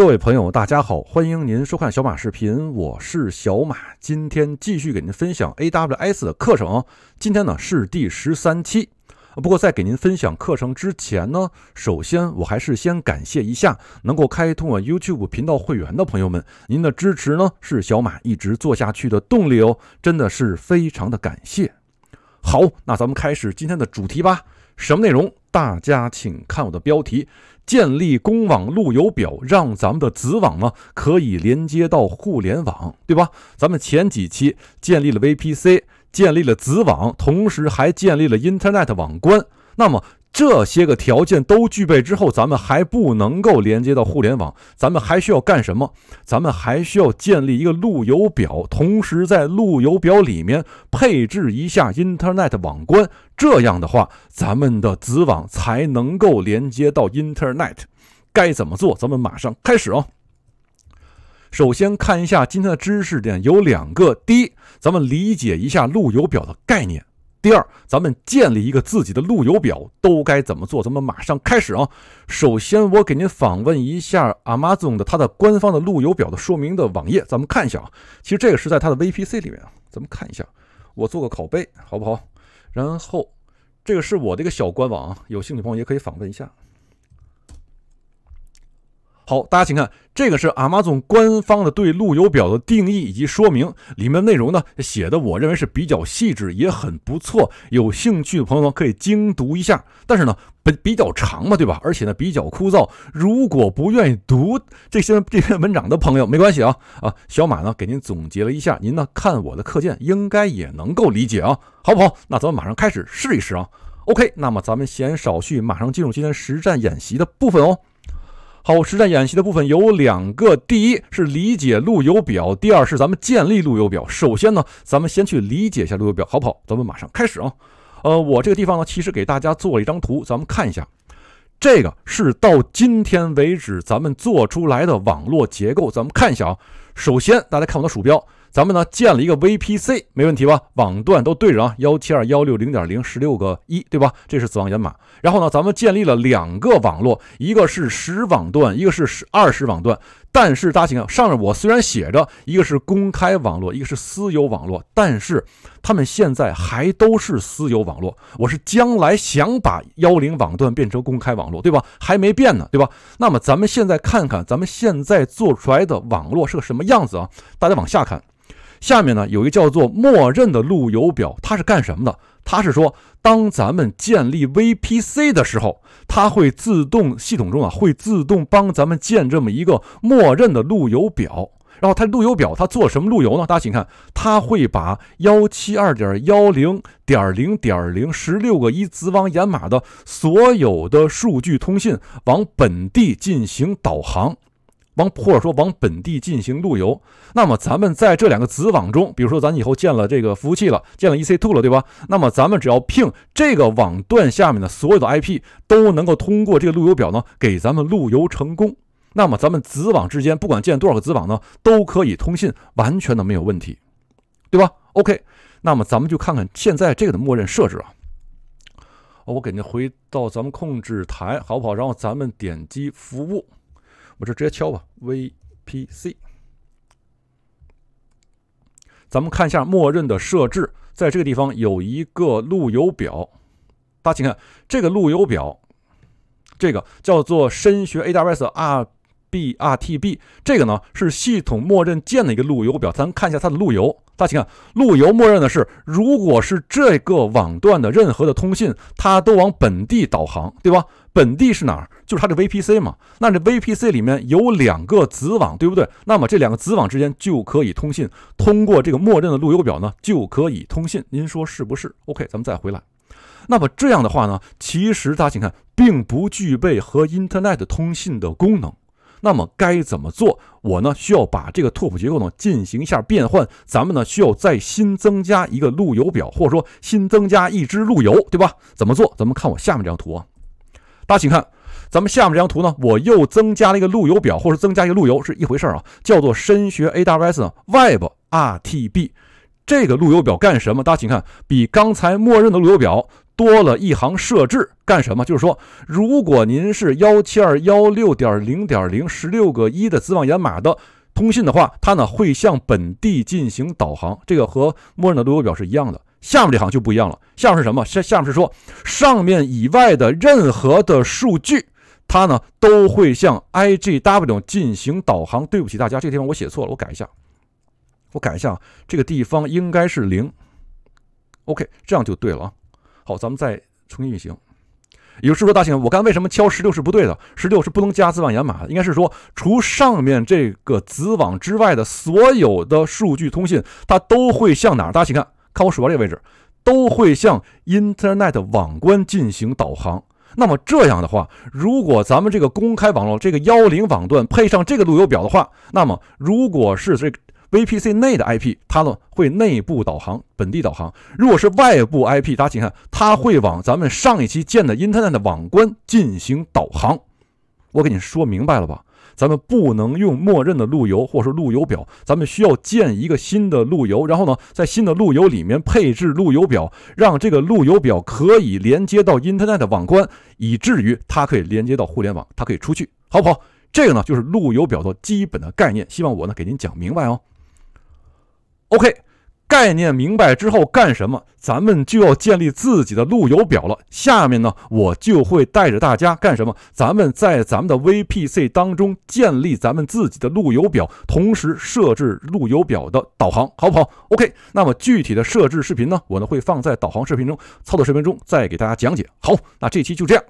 各位朋友，大家好，欢迎您收看小马视频，我是小马，今天继续给您分享 AWS 的课程，今天呢是第十三期。不过在给您分享课程之前呢，首先我还是先感谢一下能够开通我 YouTube 频道会员的朋友们，您的支持呢是小马一直做下去的动力哦，真的是非常的感谢。好，那咱们开始今天的主题吧，什么内容？大家请看我的标题：建立公网路由表，让咱们的子网呢可以连接到互联网，对吧？咱们前几期建立了 VPC，建立了子网，同时还建立了 Internet 网关，那么。这些个条件都具备之后，咱们还不能够连接到互联网，咱们还需要干什么？咱们还需要建立一个路由表，同时在路由表里面配置一下 Internet 网关。这样的话，咱们的子网才能够连接到 Internet。该怎么做？咱们马上开始哦。首先看一下今天的知识点有两个：第一，咱们理解一下路由表的概念。第二，咱们建立一个自己的路由表都该怎么做？咱们马上开始啊！首先，我给您访问一下 Amazon 的它的官方的路由表的说明的网页，咱们看一下啊。其实这个是在它的 VPC 里面啊，咱们看一下。我做个拷贝好不好？然后，这个是我的一个小官网，有兴趣朋友也可以访问一下。好，大家请看，这个是 Amazon 官方的对路由表的定义以及说明，里面内容呢写的我认为是比较细致，也很不错。有兴趣的朋友呢可以精读一下，但是呢本比较长嘛，对吧？而且呢比较枯燥。如果不愿意读这些这篇文章的朋友，没关系啊啊，小马呢给您总结了一下，您呢看我的课件应该也能够理解啊，好不好？那咱们马上开始试一试啊。OK，那么咱们闲言少叙，马上进入今天实战演习的部分哦。好，实战演习的部分有两个，第一是理解路由表，第二是咱们建立路由表。首先呢，咱们先去理解一下路由表。好，跑，咱们马上开始啊。呃，我这个地方呢，其实给大家做了一张图，咱们看一下。这个是到今天为止咱们做出来的网络结构，咱们看一下啊。首先，大家看我的鼠标。咱们呢建了一个 VPC，没问题吧？网段都对着啊，幺七二幺六零点零十六个一对吧？这是死亡掩码。然后呢，咱们建立了两个网络，一个是十网段，一个是十二十网段。但是大家请看，上面我虽然写着一个是公开网络，一个是私有网络，但是他们现在还都是私有网络。我是将来想把幺零网段变成公开网络，对吧？还没变呢，对吧？那么咱们现在看看，咱们现在做出来的网络是个什么样子啊？大家往下看。下面呢有一个叫做默认的路由表，它是干什么的？它是说，当咱们建立 VPC 的时候，它会自动系统中啊会自动帮咱们建这么一个默认的路由表。然后它路由表它做什么路由呢？大家请看，它会把幺七二点幺零点零点零十六个一子网掩码的所有的数据通信往本地进行导航。往或者说往本地进行路由，那么咱们在这两个子网中，比如说咱以后建了这个服务器了，建了 EC2 了，对吧？那么咱们只要凭这个网段下面的所有的 IP 都能够通过这个路由表呢，给咱们路由成功，那么咱们子网之间不管建多少个子网呢，都可以通信，完全的没有问题，对吧？OK，那么咱们就看看现在这个的默认设置啊，我给您回到咱们控制台好不好？然后咱们点击服务。我这直接敲吧，VPC。咱们看一下默认的设置，在这个地方有一个路由表，大家请看这个路由表，这个叫做声学 AWS RBRTB，这个呢是系统默认建的一个路由表。咱看一下它的路由，大家请看路由默认的是，如果是这个网段的任何的通信，它都往本地导航，对吧？本地是哪儿？就是它的 VPC 嘛。那这 VPC 里面有两个子网，对不对？那么这两个子网之间就可以通信，通过这个默认的路由表呢就可以通信。您说是不是？OK，咱们再回来。那么这样的话呢，其实大家请看，并不具备和 Internet 通信的功能。那么该怎么做？我呢需要把这个拓扑结构呢进行一下变换。咱们呢需要再新增加一个路由表，或者说新增加一只路由，对吧？怎么做？咱们看我下面这张图啊。大家请看，咱们下面这张图呢，我又增加了一个路由表，或者增加一个路由是一回事儿啊，叫做深学 AWS Web RTB 这个路由表干什么？大家请看，比刚才默认的路由表多了一行设置，干什么？就是说，如果您是幺七二幺六点零点零十六个一的子网掩码的通信的话，它呢会向本地进行导航，这个和默认的路由表是一样的。下面这行就不一样了。下面是什么？下下面是说，上面以外的任何的数据，它呢都会向 I G W 进行导航。对不起大家，这个地方我写错了，我改一下，我改一下，这个地方应该是零。OK，这样就对了啊。好，咱们再重新运行。也就是说，大家我刚才为什么敲十六是不对的？十六是不能加子网掩码的，应该是说，除上面这个子网之外的所有的数据通信，它都会向哪儿？大家请看。看我鼠标这个位置，都会向 Internet 网关进行导航。那么这样的话，如果咱们这个公开网络这个幺零网段配上这个路由表的话，那么如果是这 VPC 内的 IP，它呢会内部导航、本地导航；如果是外部 IP，大家请看，它会往咱们上一期建的 Internet 的网关进行导航。我给你说明白了吧？咱们不能用默认的路由或是路由表，咱们需要建一个新的路由，然后呢，在新的路由里面配置路由表，让这个路由表可以连接到 Internet 的网关，以至于它可以连接到互联网，它可以出去，好不好？这个呢就是路由表的基本的概念，希望我呢给您讲明白哦。OK。概念明白之后干什么？咱们就要建立自己的路由表了。下面呢，我就会带着大家干什么？咱们在咱们的 VPC 当中建立咱们自己的路由表，同时设置路由表的导航，好不好？OK。那么具体的设置视频呢，我呢会放在导航视频中、操作视频中再给大家讲解。好，那这期就这样。